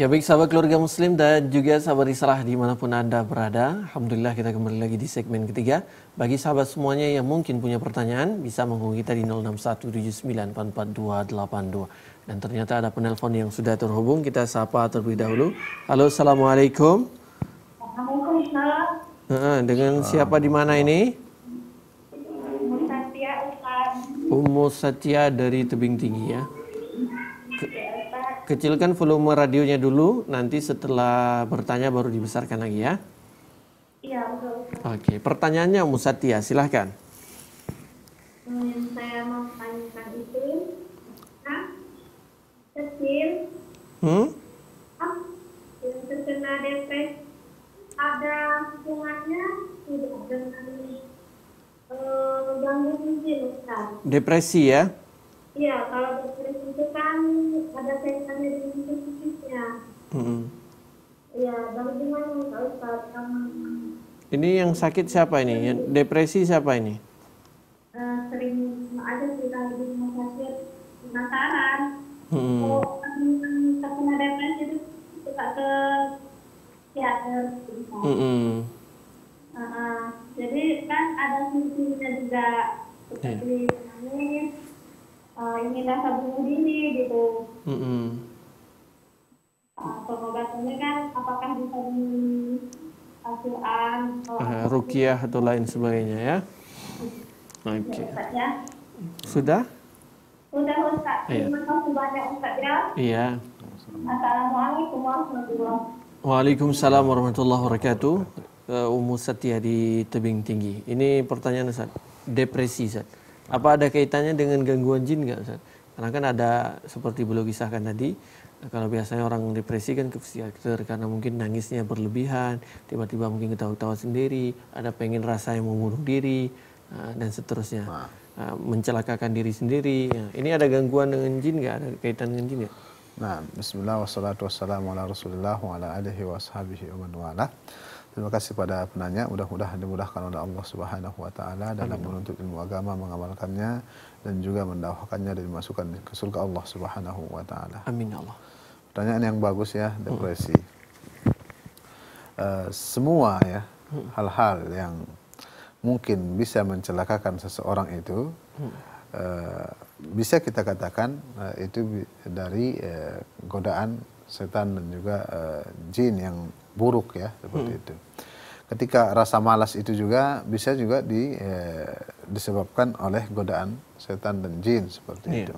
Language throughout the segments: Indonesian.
Ya baik sahabat keluarga muslim dan juga sahabat israh dimanapun Anda berada Alhamdulillah kita kembali lagi di segmen ketiga Bagi sahabat semuanya yang mungkin punya pertanyaan Bisa menghubungi kita di 0617944282 Dan ternyata ada penelpon yang sudah terhubung Kita sapa terlebih dahulu Halo Assalamualaikum Waalaikumsalam Dengan siapa di mana ini? Ummu Satya Ummu Satya dari Tebing Tinggi ya kecilkan volume radionya dulu, nanti setelah bertanya baru dibesarkan lagi ya. Iya, betul. Oke, pertanyaannya Musatia, silahkan. Hmm, saya mau tanyakan itu, nah, kecil, hmm? yang terkena depresi, ada hubungannya tidak dengan eh, gangguan Depresi ya? Iya, kalau Ini yang sakit siapa ini? Yang depresi siapa ini? Uh, sering ada cerita di rumah sakit penasaran. Hmm. Oh, terkena depresi itu suka ke psikiater. Ya, hmm. -mm. Uh, jadi kan ada sisi-sisinya juga iya. seperti yeah. uh, ingin rasa bunuh diri gitu. Hmm. -mm. Uh, pengobatannya kan apakah bisa di uh, rukiah atau lain sebagainya ya. Oke. Okay. Iya, ya. Sudah? Sudah Ustaz. Iya. Terima kasih banyak Ustaz ya. Iya. Assalamualaikum warahmatullahi wabarakatuh. Waalaikumsalam warahmatullahi wabarakatuh. Eh, Umu Satya di Tebing Tinggi. Ini pertanyaan Ustaz. Depresi Ustaz. Apa ada kaitannya dengan gangguan jin nggak Ustaz? Karena kan ada seperti beliau kisahkan tadi, kalau biasanya orang depresi kan ke psikiater karena mungkin nangisnya berlebihan, tiba-tiba mungkin ketawa-ketawa sendiri, ada pengen rasa yang membunuh diri, eh, dan seterusnya. Nah. Mencelakakan diri sendiri. Nah, ini ada gangguan dengan jin nggak? Ada kaitan dengan jin nggak? Nah, bismillah wassalatu wassalamu ala Terima kasih pada penanya. Mudah-mudahan dimudahkan oleh Allah Subhanahu wa taala dalam menuntut ilmu agama, mengamalkannya dan juga mendakwahkannya dan dimasukkan ke surga Allah Subhanahu wa taala. Amin Allah. Pertanyaan yang bagus ya, hmm. depresi. Uh, semua ya hmm. hal-hal yang mungkin bisa mencelakakan seseorang itu uh, bisa kita katakan uh, itu dari uh, godaan setan dan juga uh, jin yang buruk ya seperti hmm. itu. Ketika rasa malas itu juga bisa juga di, eh, disebabkan oleh godaan setan dan jin seperti yeah. itu.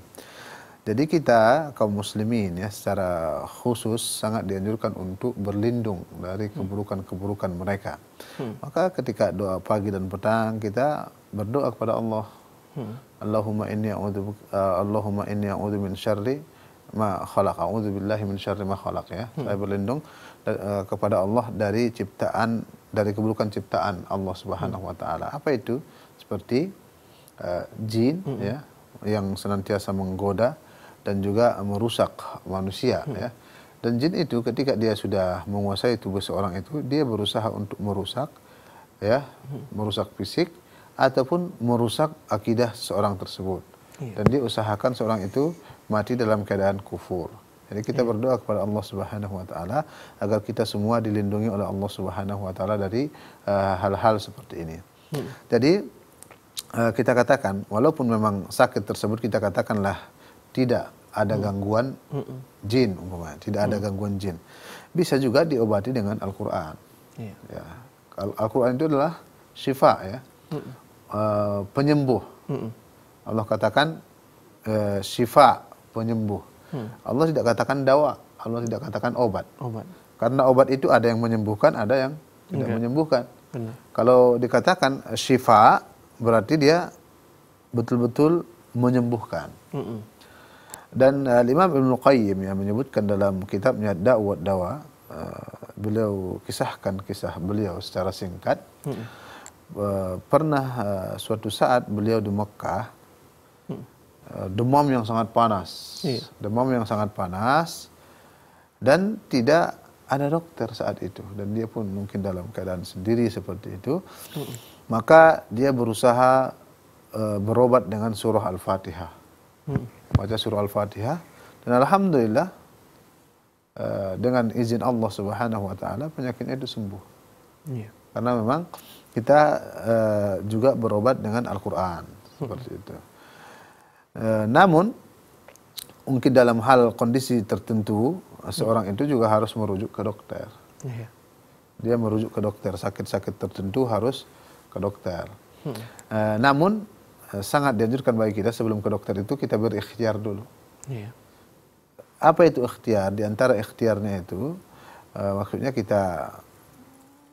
Jadi kita kaum muslimin ya secara khusus sangat dianjurkan untuk berlindung dari hmm. keburukan-keburukan mereka. Hmm. Maka ketika doa pagi dan petang kita berdoa kepada Allah. Hmm. Allahumma inni a'udzu uh, eh, Allahumma inni a'udzu min syarri ma khalaq. A'udzu billahi min syarri ma khalaq ya. Hmm. Saya berlindung Eh, kepada Allah dari ciptaan dari keburukan ciptaan Allah Subhanahu wa taala. Apa itu? Seperti uh, jin -hmm. ya yang senantiasa menggoda dan juga merusak manusia -hmm. ya. Dan jin itu ketika dia sudah menguasai tubuh seorang itu, dia berusaha untuk merusak ya, hmm. merusak fisik ataupun merusak akidah seorang tersebut. Yeah. Dan dia usahakan seorang itu mati dalam keadaan kufur. Jadi kita ya. berdoa kepada Allah Subhanahu wa taala agar kita semua dilindungi oleh Allah Subhanahu wa taala dari eh, hal-hal uh, seperti ini. Hmm. Jadi uh, kita katakan walaupun memang sakit tersebut kita katakanlah tidak ada hmm. gangguan hmm. jin umpamanya, tidak ada hmm. gangguan jin. Bisa juga diobati dengan Al-Qur'an. Yeah. Ya. Al-Qur'an itu adalah syifa ya. Hmm. Uh, penyembuh. Hmm. Allah katakan uh, syifa penyembuh Hmm. Allah tidak katakan dawa, Allah tidak katakan obat. Obat. Karena obat itu ada yang menyembuhkan, ada yang tidak Enggak. menyembuhkan. Benar. Kalau dikatakan syifa berarti dia betul-betul menyembuhkan. Mm -mm. Dan uh, Imam Ibn Qayyim yang menyebutkan dalam kitabnya Da'wat Dawa, uh, beliau kisahkan kisah beliau secara singkat. Mm -mm. Uh, pernah uh, suatu saat beliau di Mekah, Eh, demam yang sangat panas, iya. demam yang sangat panas, dan tidak ada dokter saat itu, dan dia pun mungkin dalam keadaan sendiri seperti itu, mm. maka dia berusaha uh, berobat dengan surah al-fatihah, mm. baca surah al-fatihah, dan alhamdulillah uh, dengan izin Allah Subhanahu Wa Taala penyakitnya itu sembuh, yeah. karena memang kita uh, juga berobat dengan Al-Quran seperti mm. itu. E, namun mungkin dalam hal kondisi tertentu seorang itu juga harus merujuk ke dokter. Iya. Dia merujuk ke dokter sakit-sakit tertentu harus ke dokter. Hmm. E, namun eh, sangat dianjurkan bagi kita sebelum ke dokter itu kita berikhtiar dulu. Iya. Apa itu ikhtiar? Di antara ikhtiarnya itu e, maksudnya kita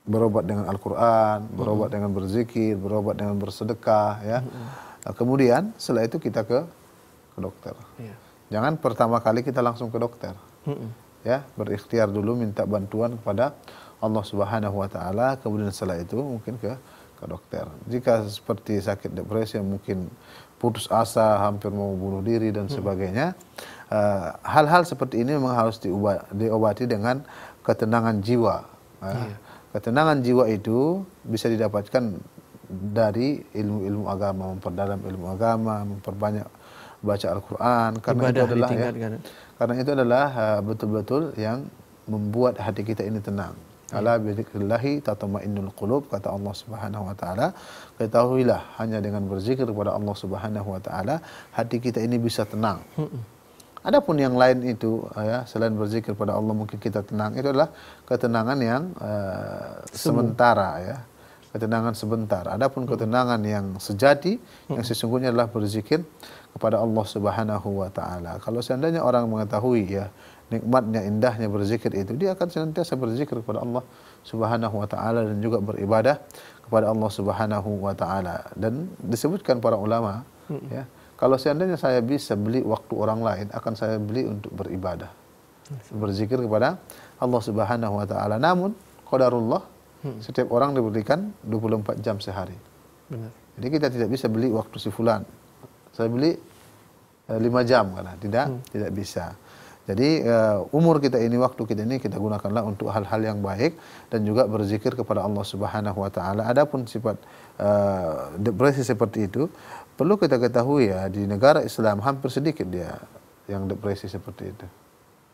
berobat dengan Al-Quran, berobat -hmm. dengan berzikir, berobat dengan bersedekah, ya. Hmm. Nah, kemudian setelah itu kita ke ke dokter. Ya. Jangan pertama kali kita langsung ke dokter. Mm -mm. Ya, berikhtiar dulu minta bantuan kepada Allah Subhanahu wa taala, kemudian setelah itu mungkin ke ke dokter. Jika seperti sakit depresi yang mungkin putus asa, hampir mau bunuh diri dan sebagainya, eh, hal-hal uh, seperti ini memang harus diobati dengan ketenangan jiwa. Uh, Ketenangan jiwa itu bisa didapatkan dari ilmu-ilmu agama, memperdalam ilmu agama, memperbanyak baca Al-Quran karena Ibadah itu adalah ya, karena itu adalah uh, betul-betul uh, yang membuat hati kita ini tenang. Ya. Ala bizikrillahi tatma'innul qulub kata Allah Subhanahu wa taala. Ketahuilah hanya dengan berzikir kepada Allah Subhanahu wa taala hati kita ini bisa tenang. Adapun yang lain itu uh, ya selain berzikir kepada Allah mungkin kita tenang itu adalah ketenangan yang uh, sementara ya ketenangan sebentar. Adapun ketenangan yang sejati yang sesungguhnya adalah berzikir kepada Allah Subhanahu wa taala. Kalau seandainya orang mengetahui ya nikmatnya indahnya berzikir itu dia akan senantiasa berzikir kepada Allah Subhanahu wa taala dan juga beribadah kepada Allah Subhanahu wa taala dan disebutkan para ulama hmm. ya kalau seandainya saya bisa beli waktu orang lain akan saya beli untuk beribadah hmm. berzikir kepada Allah Subhanahu wa taala namun qadarullah Hmm. Setiap orang diberikan 24 jam sehari. Benar. Jadi kita tidak bisa beli waktu si fulan. Saya beli 5 eh, jam karena tidak hmm. tidak bisa. Jadi e, umur kita ini waktu kita ini kita gunakanlah untuk hal-hal yang baik dan juga berzikir kepada Allah Subhanahu wa taala. Adapun sifat e, depresi seperti itu perlu kita ketahui ya di negara Islam hampir sedikit dia yang depresi seperti itu.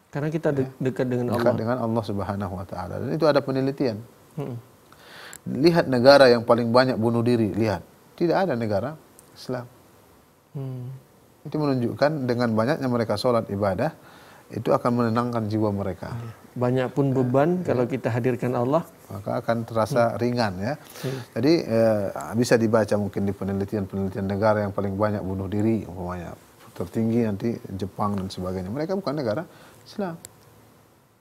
Karena kita de ya. dekat dengan Allah. Dekat dengan Allah Subhanahu wa taala dan itu ada penelitian. Hmm. Lihat negara yang paling banyak bunuh diri, lihat. Tidak ada negara Islam. Hmm. Itu menunjukkan dengan banyaknya mereka sholat ibadah, itu akan menenangkan jiwa mereka. Iya. Banyak pun beban ya. kalau kita hadirkan Allah. Maka akan terasa hmm. ringan ya. Hmm. Jadi eh, bisa dibaca mungkin di penelitian-penelitian negara yang paling banyak bunuh diri, umpamanya tertinggi nanti Jepang dan sebagainya. Mereka bukan negara Islam.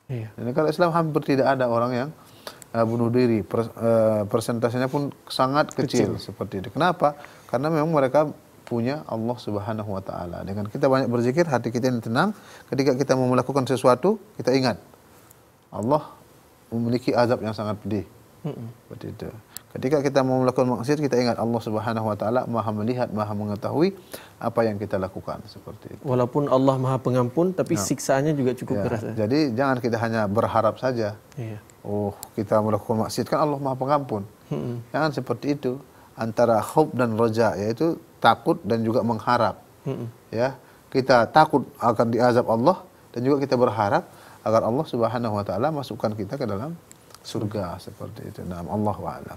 Iya. Dan negara Islam hampir tidak ada orang yang Eh, bunuh diri eh, persentasenya pun sangat kecil, kecil seperti itu. Kenapa? Karena memang mereka punya Allah Subhanahu wa taala. Dengan kita banyak berzikir, hati kita yang tenang, ketika kita mau melakukan sesuatu, kita ingat Allah memiliki azab yang sangat pedih. Mm -mm. Seperti itu. Ketika kita mau melakukan maksiat, kita ingat Allah Subhanahu wa taala Maha melihat, Maha mengetahui apa yang kita lakukan seperti itu. Walaupun Allah Maha pengampun, tapi nah, siksaannya juga cukup ya, keras. Ya. Jadi jangan kita hanya berharap saja. Iya. Oh, kita melakukan maksiat kan Allah Maha pengampun. Hmm. Jangan seperti itu. Antara khauf dan roja yaitu takut dan juga mengharap. Hmm. Ya, kita takut akan diazab Allah dan juga kita berharap agar Allah Subhanahu wa taala masukkan kita ke dalam surga seperti itu. Naam Allah a'lam.